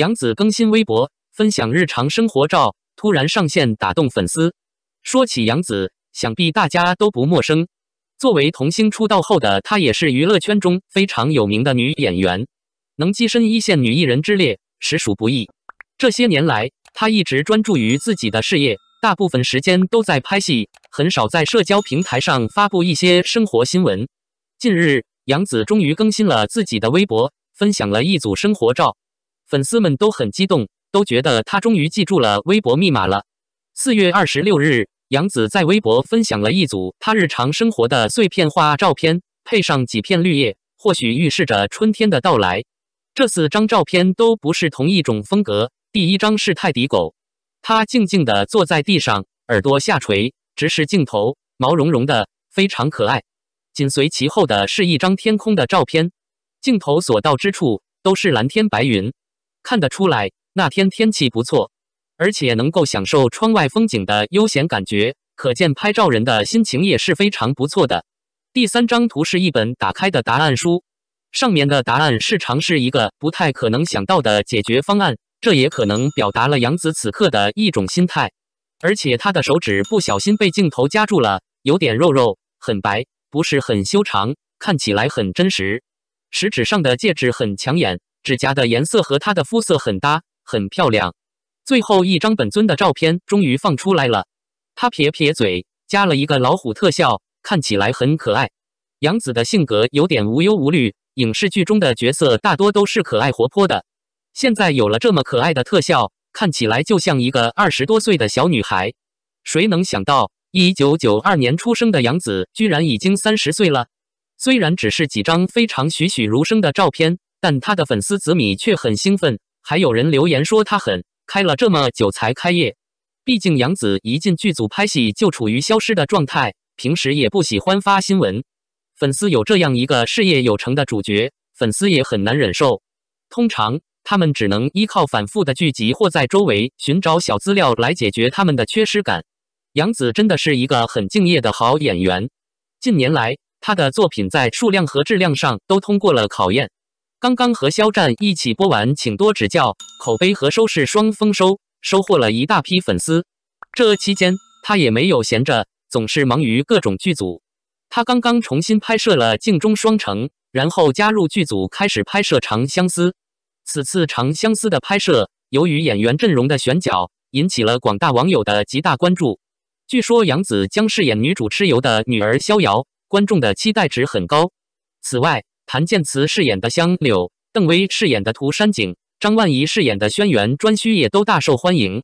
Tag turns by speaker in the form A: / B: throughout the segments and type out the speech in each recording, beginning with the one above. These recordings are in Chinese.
A: 杨子更新微博，分享日常生活照，突然上线打动粉丝。说起杨子，想必大家都不陌生。作为童星出道后的她，也是娱乐圈中非常有名的女演员，能跻身一线女艺人之列，实属不易。这些年来，她一直专注于自己的事业，大部分时间都在拍戏，很少在社交平台上发布一些生活新闻。近日，杨子终于更新了自己的微博，分享了一组生活照。粉丝们都很激动，都觉得他终于记住了微博密码了。四月二十六日，杨子在微博分享了一组他日常生活的碎片化照片，配上几片绿叶，或许预示着春天的到来。这四张照片都不是同一种风格。第一张是泰迪狗，它静静地坐在地上，耳朵下垂，直视镜头，毛茸茸的，非常可爱。紧随其后的是一张天空的照片，镜头所到之处都是蓝天白云。看得出来，那天天气不错，而且能够享受窗外风景的悠闲感觉，可见拍照人的心情也是非常不错的。第三张图是一本打开的答案书，上面的答案是尝试一个不太可能想到的解决方案，这也可能表达了杨子此刻的一种心态。而且他的手指不小心被镜头夹住了，有点肉肉，很白，不是很修长，看起来很真实。食指上的戒指很抢眼。指甲的颜色和她的肤色很搭，很漂亮。最后一张本尊的照片终于放出来了，她撇撇嘴，加了一个老虎特效，看起来很可爱。杨紫的性格有点无忧无虑，影视剧中的角色大多都是可爱活泼的。现在有了这么可爱的特效，看起来就像一个二十多岁的小女孩。谁能想到，一九九二年出生的杨紫居然已经三十岁了？虽然只是几张非常栩栩如生的照片。但他的粉丝紫米却很兴奋，还有人留言说他狠开了这么久才开业。毕竟杨紫一进剧组拍戏就处于消失的状态，平时也不喜欢发新闻。粉丝有这样一个事业有成的主角，粉丝也很难忍受。通常他们只能依靠反复的剧集或在周围寻找小资料来解决他们的缺失感。杨紫真的是一个很敬业的好演员。近年来，他的作品在数量和质量上都通过了考验。刚刚和肖战一起播完，请多指教，口碑和收视双丰收，收获了一大批粉丝。这期间，他也没有闲着，总是忙于各种剧组。他刚刚重新拍摄了《镜中双城》，然后加入剧组开始拍摄《长相思》。此次《长相思》的拍摄，由于演员阵容的选角，引起了广大网友的极大关注。据说杨紫将饰演女主蚩尤的女儿逍遥，观众的期待值很高。此外，谭健慈饰演的香柳，邓薇饰演的涂山璟，张万怡饰演的轩辕颛顼也都大受欢迎。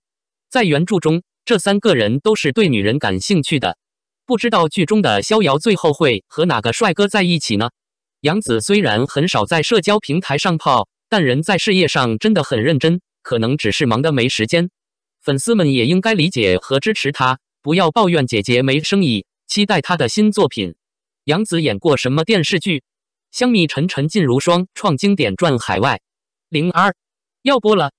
A: 在原著中，这三个人都是对女人感兴趣的。不知道剧中的逍遥最后会和哪个帅哥在一起呢？杨紫虽然很少在社交平台上泡，但人在事业上真的很认真，可能只是忙得没时间。粉丝们也应该理解和支持她，不要抱怨姐姐没生意。期待她的新作品。杨紫演过什么电视剧？香蜜沉沉烬如霜创经典传海外，零二要播了。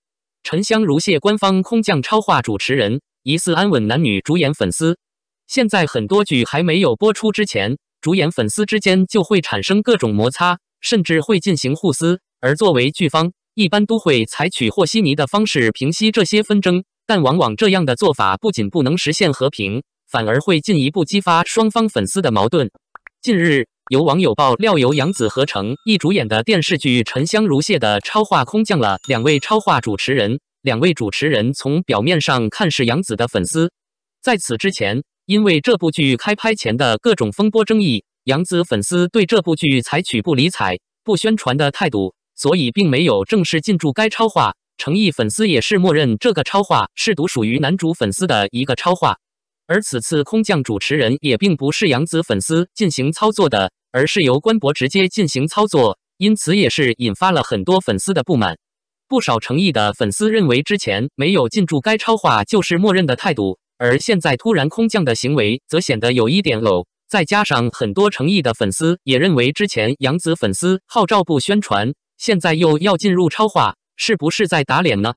A: 沉香如屑官方空降超话主持人，疑似安稳男女主演粉丝。现在很多剧还没有播出之前，主演粉丝之间就会产生各种摩擦，甚至会进行互撕。而作为剧方，一般都会采取和稀泥的方式平息这些纷争，但往往这样的做法不仅不能实现和平，反而会进一步激发双方粉丝的矛盾。近日。有网友爆料，由杨紫和成毅主演的电视剧《沉香如屑》的超话空降了两位超话主持人。两位主持人从表面上看是杨紫的粉丝。在此之前，因为这部剧开拍前的各种风波争议，杨紫粉丝对这部剧采取不理睬、不宣传的态度，所以并没有正式进驻该超话。成毅粉丝也是默认这个超话是独属于男主粉丝的一个超话。而此次空降主持人也并不是杨子粉丝进行操作的，而是由官博直接进行操作，因此也是引发了很多粉丝的不满。不少诚意的粉丝认为，之前没有进驻该超话就是默认的态度，而现在突然空降的行为则显得有一点 low。再加上很多诚意的粉丝也认为，之前杨子粉丝号召不宣传，现在又要进入超话，是不是在打脸呢？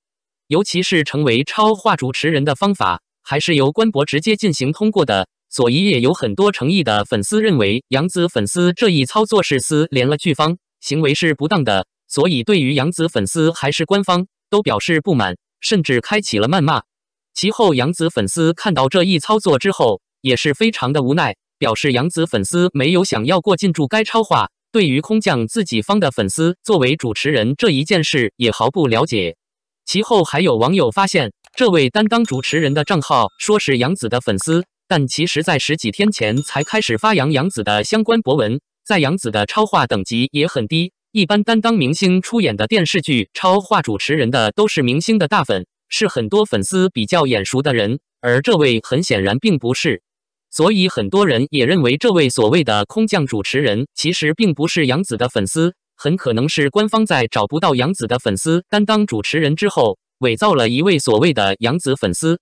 A: 尤其是成为超话主持人的方法。还是由官博直接进行通过的。所以也有很多诚意的粉丝认为，杨紫粉丝这一操作是私连了剧方，行为是不当的。所以对于杨紫粉丝还是官方都表示不满，甚至开启了谩骂。其后，杨紫粉丝看到这一操作之后，也是非常的无奈，表示杨紫粉丝没有想要过进驻该超话，对于空降自己方的粉丝作为主持人这一件事也毫不了解。其后还有网友发现。这位担当主持人的账号说是杨子的粉丝，但其实在十几天前才开始发扬杨子的相关博文，在杨子的超话等级也很低。一般担当明星出演的电视剧超话主持人的都是明星的大粉，是很多粉丝比较眼熟的人，而这位很显然并不是，所以很多人也认为这位所谓的空降主持人其实并不是杨子的粉丝，很可能是官方在找不到杨子的粉丝担当主持人之后。伪造了一位所谓的杨紫粉丝，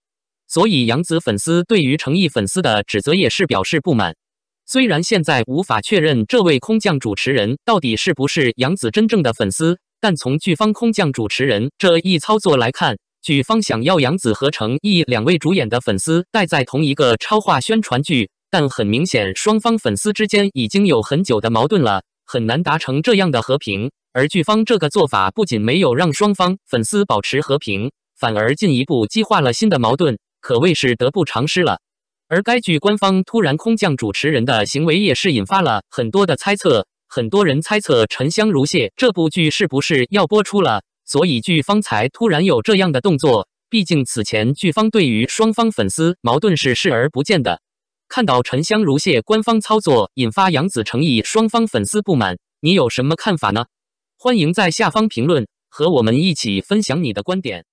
A: 所以杨紫粉丝对于成毅粉丝的指责也是表示不满。虽然现在无法确认这位空降主持人到底是不是杨紫真正的粉丝，但从剧方空降主持人这一操作来看，剧方想要杨紫和成毅两位主演的粉丝待在同一个超话宣传剧，但很明显双方粉丝之间已经有很久的矛盾了，很难达成这样的和平。而剧方这个做法不仅没有让双方粉丝保持和平，反而进一步激化了新的矛盾，可谓是得不偿失了。而该剧官方突然空降主持人的行为，也是引发了很多的猜测。很多人猜测《沉香如屑》这部剧是不是要播出了，所以剧方才突然有这样的动作。毕竟此前剧方对于双方粉丝矛盾是视而不见的。看到《沉香如屑》官方操作引发杨紫、成意，双方粉丝不满，你有什么看法呢？欢迎在下方评论，和我们一起分享你的观点。